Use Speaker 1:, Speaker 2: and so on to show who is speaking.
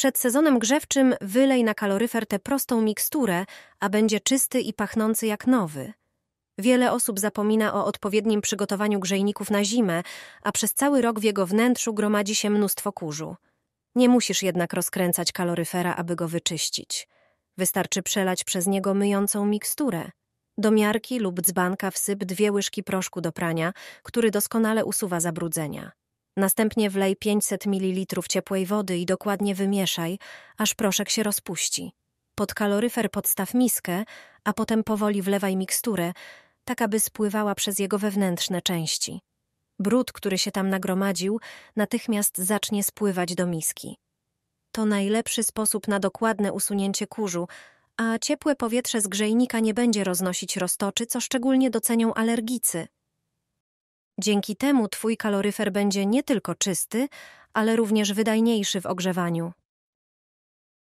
Speaker 1: Przed sezonem grzewczym wylej na kaloryfer tę prostą miksturę, a będzie czysty i pachnący jak nowy. Wiele osób zapomina o odpowiednim przygotowaniu grzejników na zimę, a przez cały rok w jego wnętrzu gromadzi się mnóstwo kurzu. Nie musisz jednak rozkręcać kaloryfera, aby go wyczyścić. Wystarczy przelać przez niego myjącą miksturę. Do miarki lub dzbanka wsyp dwie łyżki proszku do prania, który doskonale usuwa zabrudzenia. Następnie wlej 500 ml ciepłej wody i dokładnie wymieszaj, aż proszek się rozpuści. Pod kaloryfer podstaw miskę, a potem powoli wlewaj miksturę, tak aby spływała przez jego wewnętrzne części. Brud, który się tam nagromadził, natychmiast zacznie spływać do miski. To najlepszy sposób na dokładne usunięcie kurzu, a ciepłe powietrze z grzejnika nie będzie roznosić roztoczy, co szczególnie docenią alergicy. Dzięki temu twój kaloryfer będzie nie tylko czysty, ale również wydajniejszy w ogrzewaniu.